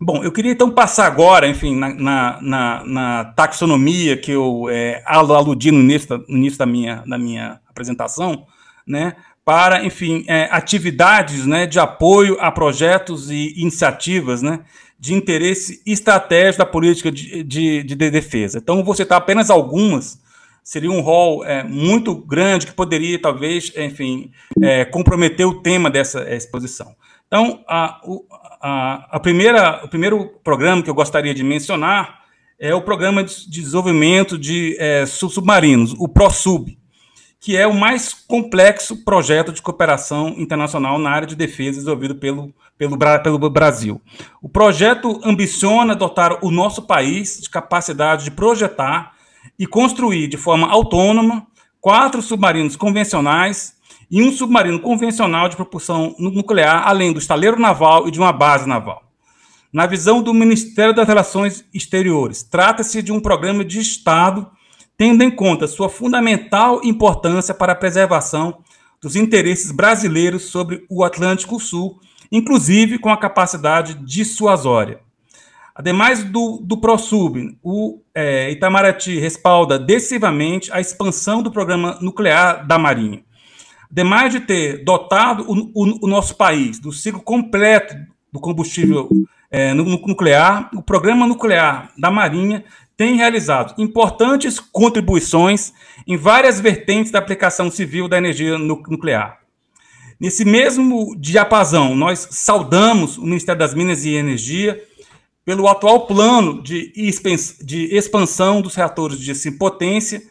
Bom, eu queria então passar agora, enfim, na, na, na, na taxonomia que eu é, aludi no início, da, no início da, minha, da minha apresentação, né, para, enfim, é, atividades né, de apoio a projetos e iniciativas né, de interesse estratégico da política de, de, de defesa. Então, vou citar apenas algumas, seria um rol é, muito grande que poderia, talvez, enfim, é, comprometer o tema dessa é, exposição. Então, a, a, primeira, o primeiro programa que eu gostaria de mencionar é o Programa de Desenvolvimento de é, Submarinos, o PROSUB, que é o mais complexo projeto de cooperação internacional na área de defesa desenvolvido pelo, pelo, pelo Brasil. O projeto ambiciona dotar o nosso país de capacidade de projetar e construir de forma autônoma quatro submarinos convencionais e um submarino convencional de propulsão nuclear, além do estaleiro naval e de uma base naval. Na visão do Ministério das Relações Exteriores, trata-se de um programa de Estado tendo em conta sua fundamental importância para a preservação dos interesses brasileiros sobre o Atlântico Sul, inclusive com a capacidade dissuasória. Ademais do, do PROSUB, o é, Itamaraty respalda decisivamente a expansão do programa nuclear da Marinha. Ademais de ter dotado o, o, o nosso país do ciclo completo do combustível é, nuclear, o Programa Nuclear da Marinha tem realizado importantes contribuições em várias vertentes da aplicação civil da energia nuclear. Nesse mesmo diapasão, nós saudamos o Ministério das Minas e Energia pelo atual plano de, expansão dos reatores de potência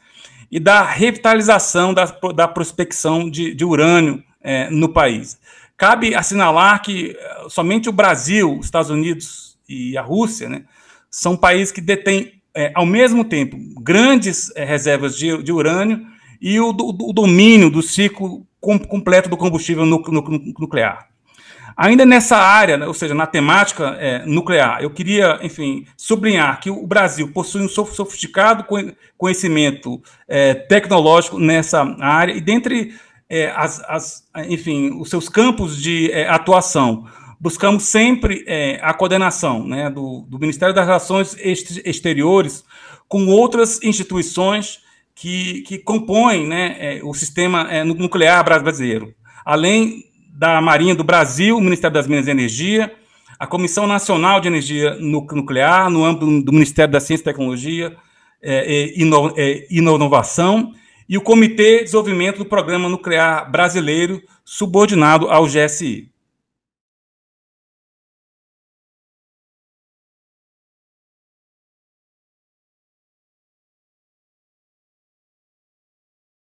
e da revitalização da, da prospecção de, de urânio é, no país. Cabe assinalar que eh, somente o Brasil, os Estados Unidos e a Rússia né, são países que detêm, é, ao mesmo tempo, grandes é, reservas de, de, urânio e o, do, o domínio do ciclo com, completo do combustível nu, nu, nu, nuclear. Ainda nessa área, né, ou seja, na temática é, nuclear, eu queria, enfim, sublinhar que o Brasil possui um sofisticado conhecimento é, tecnológico nessa área e dentre é, as, as, enfim, os seus campos de é, atuação buscamos sempre é, a coordenação né, do, do, Ministério das Relações Exteriores com outras instituições que, que compõem né, é, o sistema é, nuclear brasileiro, além da Marinha do Brasil, Ministério das Minas e Energia, a Comissão Nacional de Energia Nuclear, no âmbito do Ministério da Ciência e Tecnologia e é, é, é, Inovação, e o Comitê de Desenvolvimento do Programa Nuclear Brasileiro, subordinado ao GSI.